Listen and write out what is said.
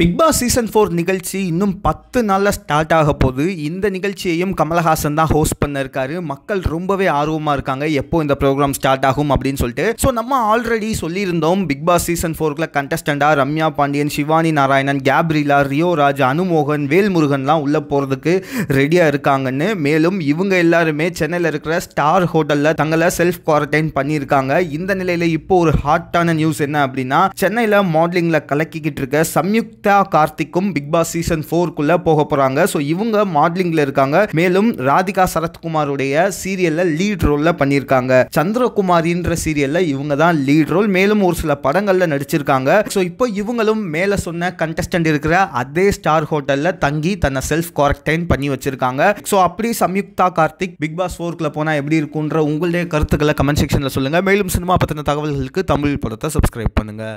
big boss season four நிகழ்ச்சி இன்னும் பத்து நாளில் ஸ்டார்ட் ஆக போகுது இந்த நிகழ்ச்சியையும் கமலஹாசன் தான் ஹோஸ்ட் பண்ண இருக்காரு மக்கள் ரொம்பவே ஆர்வமாக இருக்காங்க எப்போ இந்த ப்ரோக்ராம் ஸ்டார்ட் ஆகும் அப்படின்னு சொல்லிட்டு ஸோ நம்ம ஆல்ரெடி சொல்லியிருந்தோம் பிக் பாஸ் சீசன் ஃபோர்ல கண்டஸ்டண்டா ரம்யா பாண்டியன் சிவானி நாராயணன் கேப்ரிலா ரியோ ராஜ் அனுமோகன் வேல்முருகன்லாம் உள்ளே போகிறதுக்கு ரெடியாக இருக்காங்கன்னு மேலும் இவங்க எல்லாருமே சென்னையில் இருக்கிற ஸ்டார் ஹோட்டலில் தங்களை செல்ஃப் குவாரண்டைன் பண்ணியிருக்காங்க இந்த நிலையில் இப்போ ஒரு ஹாட்டான நியூஸ் என்ன அப்படின்னா சென்னையில் மாடலிங்கில் கலக்கிக்கிட்டு இருக்க சம்யுக்த் யுக்தா கார்த்திக்கும் பிக் பாஸ் சீசன் ஃபோருக்குள்ள போக போறாங்க ஸோ இவங்க மாடலிங்ல இருக்காங்க மேலும் ராதிகா சரத்குமாருடைய சீரியல்ல லீட் ரோல்ல பண்ணியிருக்காங்க சந்திரகுமாரின்ற சீரியல்ல இவங்க தான் லீட் ரோல் மேலும் ஒரு சில படங்கள்ல நடிச்சிருக்காங்க ஸோ இப்போ இவங்களும் மேல சொன்ன கண்டஸ்டன்ட் இருக்கிற அதே ஸ்டார் ஹோட்டல்ல தங்கி தன்னை செல்ஃப் குவாரண்டைன் பண்ணி வச்சிருக்காங்க ஸோ அப்படி சம்யுக்தா கார்த்திக் பிக் பாஸ் ஃபோர்க்குள்ள போனா எப்படி இருக்கும்ன்ற உங்களுடைய கருத்துக்களை கமெண்ட் செக்ஷன்ல சொல்லுங்க மேலும் சினிமா பத்தின தகவல்களுக்கு தமிழ் படத்தை சப்ஸ்கிரைப் பண்ணுங்க